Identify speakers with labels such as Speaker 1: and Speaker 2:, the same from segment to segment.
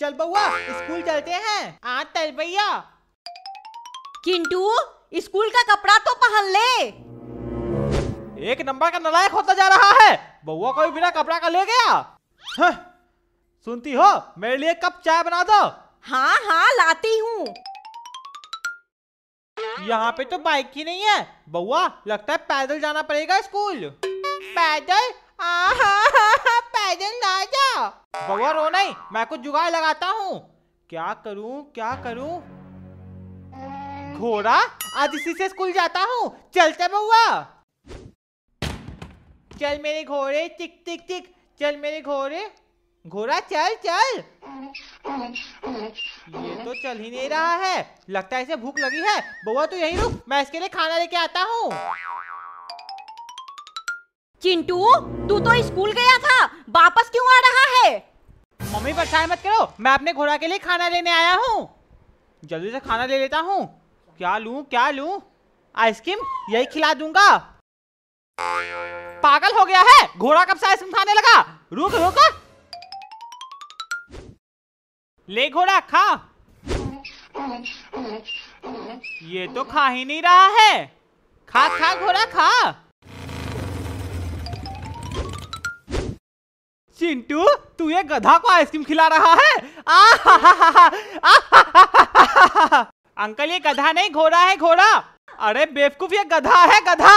Speaker 1: चल बउआ स्कूल चलते हैं आ चल भैया किंटू स्कूल
Speaker 2: का कपड़ा तो पहन ले
Speaker 1: एक नंबर का नलायक होता जा रहा है बउआ कोई बिना कपड़ा का ले गया हाँ, सुनती हो मेरे लिए
Speaker 2: कप चाय बना दो हाँ हाँ लाती हूँ
Speaker 1: यहाँ पे तो बाइक ही नहीं है बउआ लगता है पैदल जाना पड़ेगा स्कूल पैदल आहा, हा, हा। हाँ। आ राजा बबुआ रो नहीं मैं कुछ जुगाड़ लगाता हूँ क्या करूँ क्या करूँ घोड़ा आज इसी से स्कूल जाता हूँ चलते बबुआ चल मेरे घोड़े टिक टिक टिक चल मेरे घोड़े घोड़ा चल चल ये तो चल ही नहीं रहा है लगता है इसे भूख लगी है बुआ तो यही
Speaker 2: रुक मैं इसके लिए खाना लेके आता हूँ चिंटू तू तो स्कूल गया था वापस क्यों आ रहा है मम्मी परेशान मत करो
Speaker 1: मैं अपने घोड़ा के लिए खाना लेने आया हूँ जल्दी से खाना ले लेता हूँ क्या लू क्या लू आइसक्रीम यही खिला दूंगा पागल हो गया है घोड़ा कब से आइसक्रीम खाने लगा रुक रुक ले घोड़ा खा ये तो खा ही नहीं रहा है खा खा घोड़ा खा चिंटू तू ये गधा को आइसक्रीम खिला रहा है अंकल ये गधा नहीं घोड़ा है घोड़ा अरे बेवकूफ ये गधा है गधा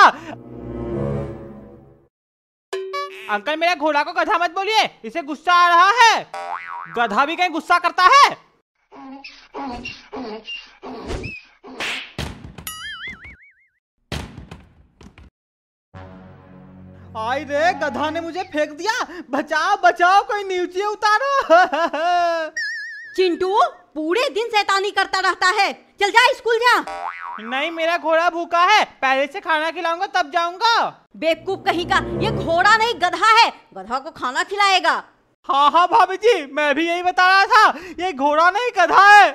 Speaker 1: अंकल मेरा घोड़ा को गधा मत बोलिए इसे गुस्सा आ रहा है गधा भी कहीं गुस्सा करता है आई रे
Speaker 2: गधा ने मुझे फेंक दिया बचाओ बचाओ कोई नीचे उतारो चिंटू पूरे दिन शैतानी करता रहता है चल जा स्कूल जा नहीं मेरा घोड़ा भूखा है पहले से खाना खिलाऊंगा तब जाऊंगा बेवकूफ कहीं का ये घोड़ा नहीं गधा है गधा को खाना खिलाएगा हाँ हाँ भाभी जी मैं भी यही बता रहा था ये घोड़ा नहीं गधा है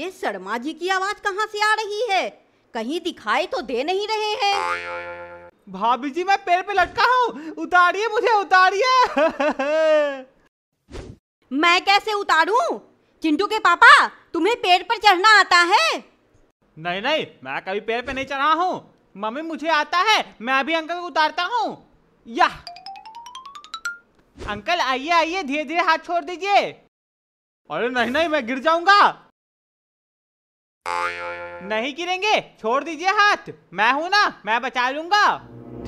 Speaker 2: ये शर्मा जी की आवाज कहाँ से आ रही है कहीं दिखाई तो दे नहीं रहे हैं भाभी जी मैं पेड़ पे लटका हूँ उतारिए मुझे उतारिए मैं कैसे उतारू चिंटू के पापा तुम्हें पेड़ पर चढ़ना आता है
Speaker 1: नहीं नहीं मैं कभी पेड़ पे नहीं चढ़ा हूँ मम्मी मुझे आता है मैं अभी अंकल को उतारता हूँ या अंकल आइए आइए धीरे धीरे हाथ छोड़ दीजिए अरे नहीं नहीं मैं गिर जाऊंगा नहीं गिरेंगे छोड़ दीजिए हाथ मैं हूँ ना मैं बचा लूंगा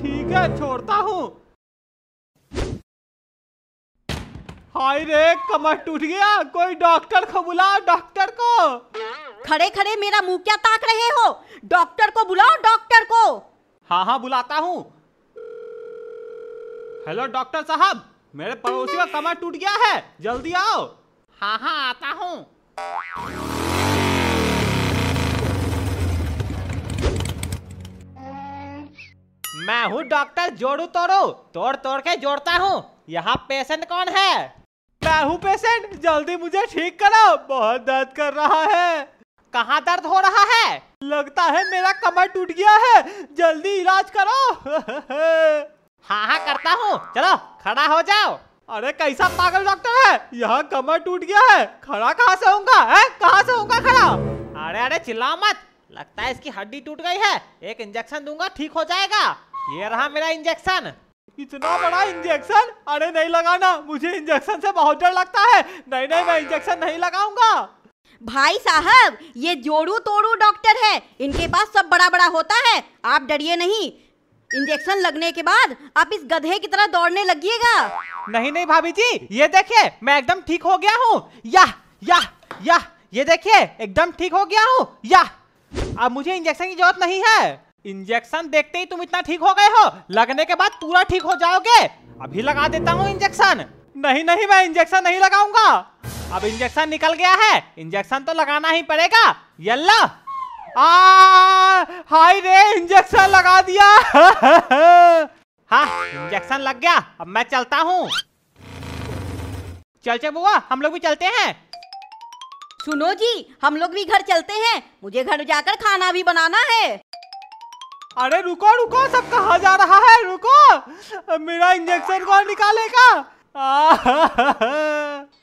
Speaker 1: ठीक है छोड़ता हूँ
Speaker 2: हाय रे कमर टूट गया कोई डॉक्टर को बुलाओ डॉक्टर को खड़े खड़े मेरा मुंह क्या ताक रहे हो डॉक्टर को बुलाओ डॉक्टर को हाँ हाँ बुलाता हूँ
Speaker 1: हेलो डॉक्टर साहब मेरे पड़ोसी का कमर टूट गया है जल्दी आओ हाँ हाँ आता हूँ मैं हूँ डॉक्टर जोड़ू तोड़ू तोड़ तोड़ के जोड़ता हूँ यहाँ पेशेंट कौन है मैं हूँ पेशेंट जल्दी मुझे ठीक करो बहुत दर्द कर रहा है कहाँ दर्द हो रहा है लगता है मेरा कमर टूट गया है जल्दी इलाज करो हाँ हाँ करता हूँ चलो खड़ा हो जाओ अरे कैसा पागल डॉक्टर है यहाँ कमर टूट गया है खड़ा कहाँ से होगा कहाँ से होगा खड़ा अरे अरे चिल्लाओ मत लगता है इसकी हड्डी टूट गई है एक इंजेक्शन दूंगा ठीक हो जाएगा ये रहा मेरा इंजेक्शन इतना बड़ा
Speaker 2: इंजेक्शन अरे नहीं लगाना मुझे इंजेक्शन से बहुत डर लगता है नहीं नहीं मैं इंजेक्शन नहीं लगाऊंगा भाई साहब ये जोड़ू तोड़ू डॉक्टर है इनके पास सब बड़ा बड़ा होता है आप डरिए नहीं इंजेक्शन लगने के बाद आप इस गधे की तरह दौड़ने लगिएगा नहीं नहीं भाभी जी ये देखिए मैं एकदम ठीक हो गया हूँ या
Speaker 1: या या ये देखिए एकदम ठीक हो गया हूँ या अब मुझे इंजेक्शन की जरूरत नहीं है इंजेक्शन देखते ही तुम इतना ठीक हो गए हो लगने के बाद पूरा ठीक हो जाओगे अभी लगा देता हूँ इंजेक्शन नहीं नहीं मैं इंजेक्शन नहीं लगाऊंगा अब इंजेक्शन निकल गया है इंजेक्शन तो लगाना ही पड़ेगा यल्ला हाय रे इंजेक्शन लगा दिया हाँ इंजेक्शन लग
Speaker 2: गया अब मैं चलता हूँ चल चल बुआ हम लोग भी चलते हैं सुनो जी हम लोग भी घर चलते हैं मुझे घर जाकर खाना भी बनाना है अरे रुको रुको सब कहा जा रहा है रुको मेरा
Speaker 1: इंजेक्शन कौन निकालेगा